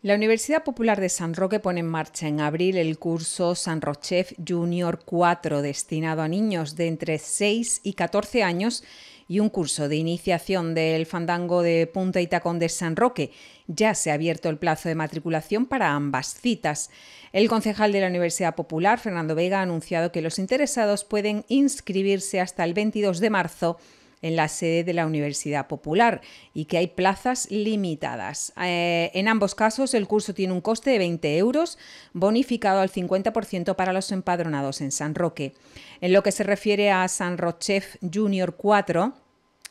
La Universidad Popular de San Roque pone en marcha en abril el curso San Rochef Junior 4 destinado a niños de entre 6 y 14 años y un curso de iniciación del fandango de punta y tacón de San Roque. Ya se ha abierto el plazo de matriculación para ambas citas. El concejal de la Universidad Popular, Fernando Vega, ha anunciado que los interesados pueden inscribirse hasta el 22 de marzo en la sede de la Universidad Popular y que hay plazas limitadas. Eh, en ambos casos el curso tiene un coste de 20 euros, bonificado al 50% para los empadronados en San Roque. En lo que se refiere a San Rochef Junior 4,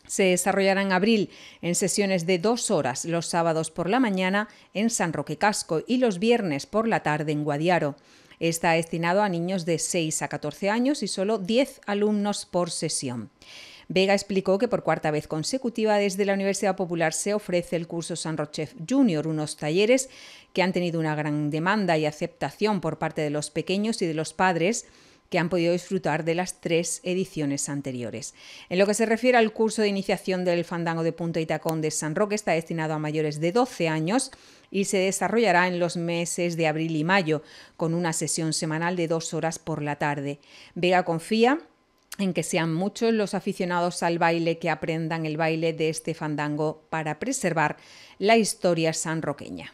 se desarrollará en abril en sesiones de dos horas los sábados por la mañana en San Roque Casco y los viernes por la tarde en Guadiaro. Está destinado a niños de 6 a 14 años y solo 10 alumnos por sesión. Vega explicó que por cuarta vez consecutiva desde la Universidad Popular se ofrece el curso San Rochef Junior, unos talleres que han tenido una gran demanda y aceptación por parte de los pequeños y de los padres que han podido disfrutar de las tres ediciones anteriores. En lo que se refiere al curso de iniciación del fandango de punta y tacón de San Roque, está destinado a mayores de 12 años y se desarrollará en los meses de abril y mayo, con una sesión semanal de dos horas por la tarde. Vega confía en que sean muchos los aficionados al baile que aprendan el baile de este fandango para preservar la historia sanroqueña.